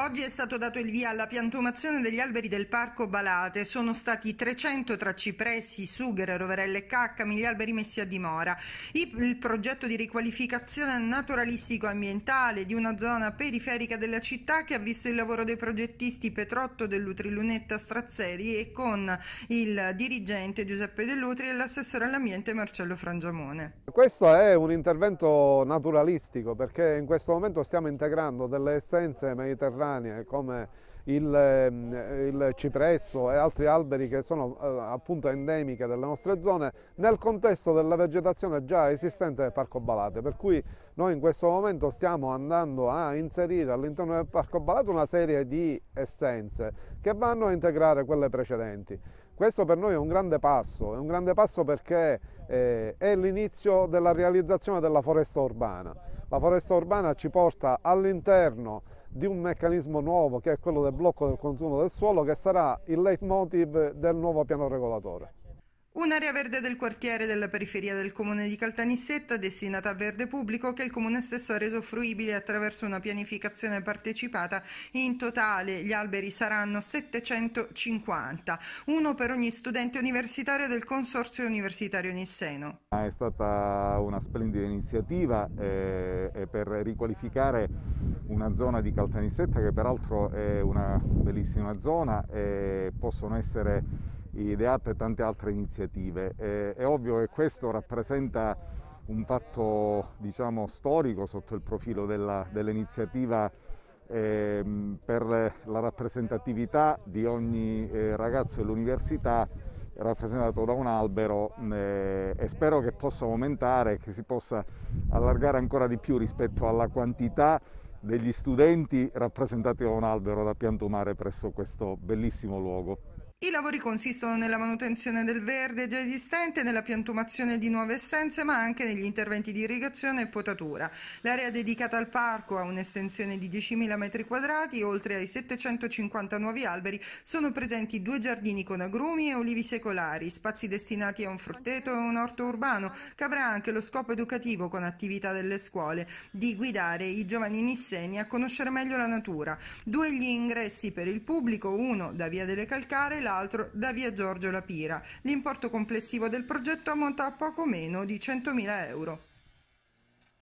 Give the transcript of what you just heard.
Oggi è stato dato il via alla piantumazione degli alberi del Parco Balate. Sono stati 300 tra cipressi, sughere, roverelle e caccami gli alberi messi a dimora. Il progetto di riqualificazione naturalistico-ambientale di una zona periferica della città che ha visto il lavoro dei progettisti Petrotto dell'Utri Lunetta Strazzeri e con il dirigente Giuseppe Dell'Utri e l'assessore all'ambiente Marcello Frangiamone. Questo è un intervento naturalistico perché in questo momento stiamo integrando delle essenze mediterranee temporanee come il, ehm, il, cipresso e altri alberi che sono eh, appunto endemiche delle nostre zone nel contesto della vegetazione già esistente del Parco Balate, per cui noi in questo momento stiamo andando a inserire all'interno del Parco Balate una serie di essenze che vanno a integrare quelle precedenti. Questo per noi è un grande passo, è un grande passo perché eh, è l'inizio della realizzazione della foresta urbana. La foresta urbana ci porta all'interno di un meccanismo nuovo che è quello del blocco del consumo del suolo che sarà il leitmotiv del nuovo piano regolatore. Un'area verde del quartiere della periferia del comune di Caltanissetta destinata a verde pubblico che il comune stesso ha reso fruibile attraverso una pianificazione partecipata. In totale gli alberi saranno 750, uno per ogni studente universitario del Consorzio Universitario Nisseno. Ah, è stata una splendida iniziativa eh, per riqualificare una zona di Caltanissetta che peraltro è una bellissima zona, eh, possono essere ideate tante altre iniziative. Eh, è ovvio che questo rappresenta un fatto diciamo, storico sotto il profilo dell'iniziativa dell ehm, per la rappresentatività di ogni eh, ragazzo dell'università rappresentato da un albero eh, e spero che possa aumentare, che si possa allargare ancora di più rispetto alla quantità degli studenti rappresentati da un albero da piantumare presso questo bellissimo luogo. I lavori consistono nella manutenzione del verde già esistente, nella piantumazione di nuove essenze, ma anche negli interventi di irrigazione e potatura. L'area dedicata al parco ha un'estensione di 10.000 metri quadrati, oltre ai 750 nuovi alberi sono presenti due giardini con agrumi e olivi secolari, spazi destinati a un frutteto e un orto urbano, che avrà anche lo scopo educativo con attività delle scuole, di guidare i giovani nisseni a conoscere meglio la natura. Due gli ingressi per il pubblico, uno da Via delle Calcare, l'altro da via Giorgio Lapira. L'importo complessivo del progetto ammonta a poco meno di 100.000 euro.